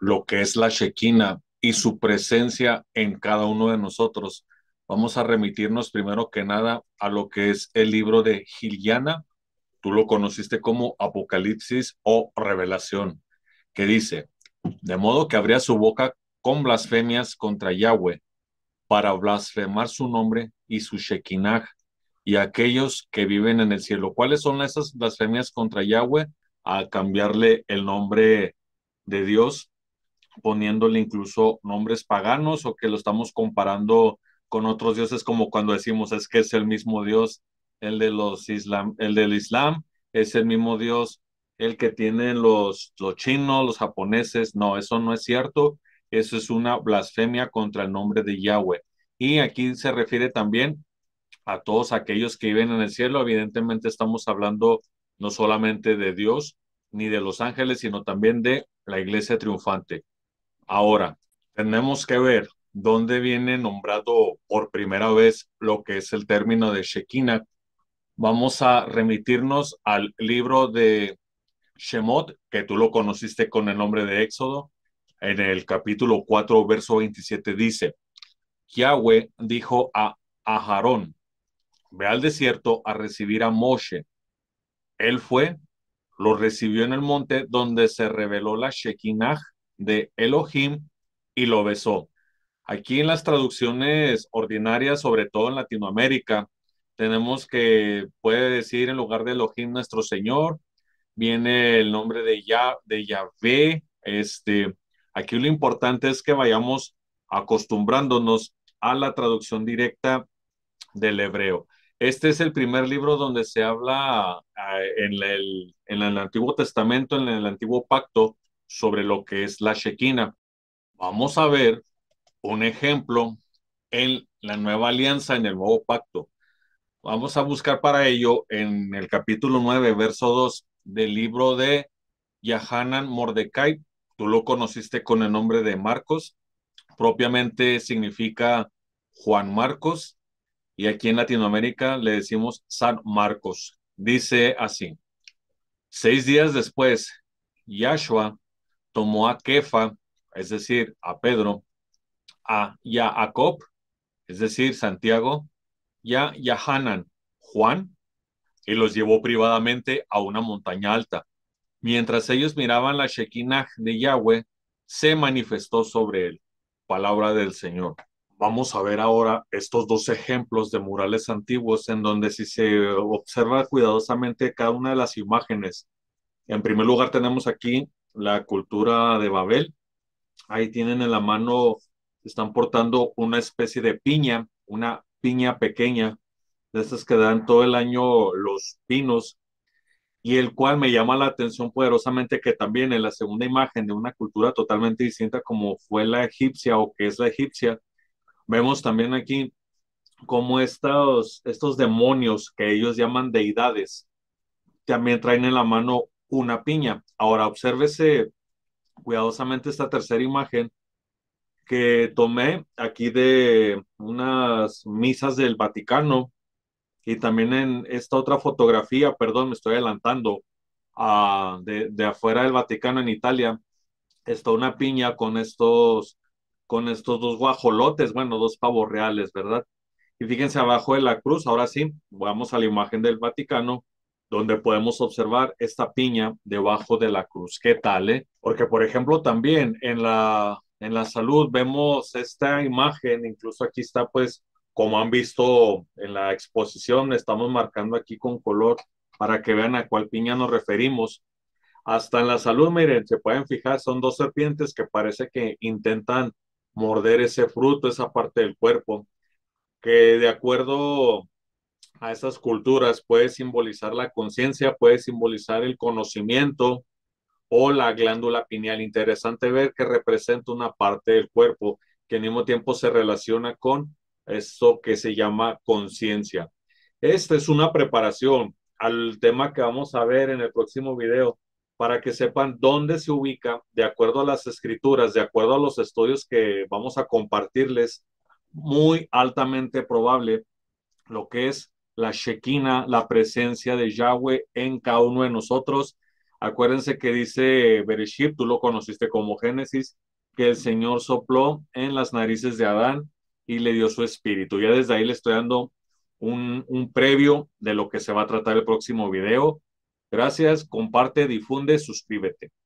lo que es la Shekinah y su presencia en cada uno de nosotros, vamos a remitirnos primero que nada a lo que es el libro de Giliana, tú lo conociste como Apocalipsis o Revelación, que dice, de modo que abría su boca con blasfemias contra Yahweh para blasfemar su nombre y su Shekinah y aquellos que viven en el cielo. ¿Cuáles son esas blasfemias contra Yahweh? Al cambiarle el nombre de Dios poniéndole incluso nombres paganos o que lo estamos comparando con otros dioses, como cuando decimos es que es el mismo Dios, el de los Islam, el del Islam, es el mismo Dios, el que tienen los, los chinos, los japoneses. No, eso no es cierto. Eso es una blasfemia contra el nombre de Yahweh. Y aquí se refiere también a todos aquellos que viven en el cielo. Evidentemente estamos hablando no solamente de Dios ni de los ángeles, sino también de la iglesia triunfante. Ahora, tenemos que ver dónde viene nombrado por primera vez lo que es el término de Shekinah. Vamos a remitirnos al libro de Shemot, que tú lo conociste con el nombre de Éxodo. En el capítulo 4, verso 27 dice, Yahweh dijo a Aharón, ve al desierto a recibir a Moshe. Él fue, lo recibió en el monte donde se reveló la Shekinah de Elohim y lo besó. Aquí en las traducciones ordinarias, sobre todo en Latinoamérica, tenemos que puede decir en lugar de Elohim nuestro Señor, viene el nombre de, Yahvé. Este, aquí lo importante es que vayamos acostumbrándonos a la traducción directa del hebreo. Este es el primer libro donde se habla ah, en el, en el Antiguo Testamento, en el Antiguo Pacto, sobre lo que es la Shekina. Vamos a ver un ejemplo en la nueva alianza, en el nuevo pacto. Vamos a buscar para ello en el capítulo 9, verso 2 del libro de Yahanan Mordecai. Tú lo conociste con el nombre de Marcos. Propiamente significa Juan Marcos. Y aquí en Latinoamérica le decimos San Marcos. Dice así. Seis días después, Yahshua, tomó a Kefa, es decir, a Pedro, a, ya es decir, Santiago, y a Yahanan, Juan, y los llevó privadamente a una montaña alta. Mientras ellos miraban la Shekinah de Yahweh, se manifestó sobre él. Palabra del Señor. Vamos a ver ahora estos dos ejemplos de murales antiguos en donde si se observa cuidadosamente cada una de las imágenes. En primer lugar tenemos aquí la cultura de Babel. Ahí tienen en la mano, están portando una especie de piña, una piña pequeña, de estas que dan todo el año los pinos, y el cual me llama la atención poderosamente que también en la segunda imagen de una cultura totalmente distinta como fue la egipcia o que es la egipcia, vemos también aquí como estos, estos demonios que ellos llaman deidades, también traen en la mano una piña. Ahora, obsérvese cuidadosamente esta tercera imagen que tomé aquí de unas misas del Vaticano y también en esta otra fotografía, perdón, me estoy adelantando, ah, de, de, afuera del Vaticano en Italia, está una piña con estos, con estos dos guajolotes, bueno, dos pavos reales, ¿verdad? Y fíjense abajo de la cruz, ahora sí, vamos a la imagen del Vaticano, donde podemos observar esta piña debajo de la cruz. ¿Qué tal? Eh? Porque, por ejemplo, también en la, en la salud vemos esta imagen, incluso aquí está, pues, como han visto en la exposición, estamos marcando aquí con color para que vean a cuál piña nos referimos. Hasta en la salud, miren, se pueden fijar, son dos serpientes que parece que intentan morder ese fruto, esa parte del cuerpo, que de acuerdo a esas culturas puede simbolizar la conciencia, puede simbolizar el conocimiento o la glándula pineal. Interesante ver que representa una parte del cuerpo que al mismo tiempo se relaciona con eso que se llama conciencia. Esta es una preparación al tema que vamos a ver en el próximo video para que sepan dónde se ubica, de acuerdo a las escrituras, de acuerdo a los estudios que vamos a compartirles, muy altamente probable lo que es la Shekinah, la presencia de Yahweh en cada uno de nosotros. Acuérdense que dice Bereshit, tú lo conociste como Génesis, que el Señor sopló en las narices de Adán y le dio su espíritu. Ya desde ahí le estoy dando un, un previo de lo que se va a tratar el próximo video. Gracias, comparte, difunde, suscríbete.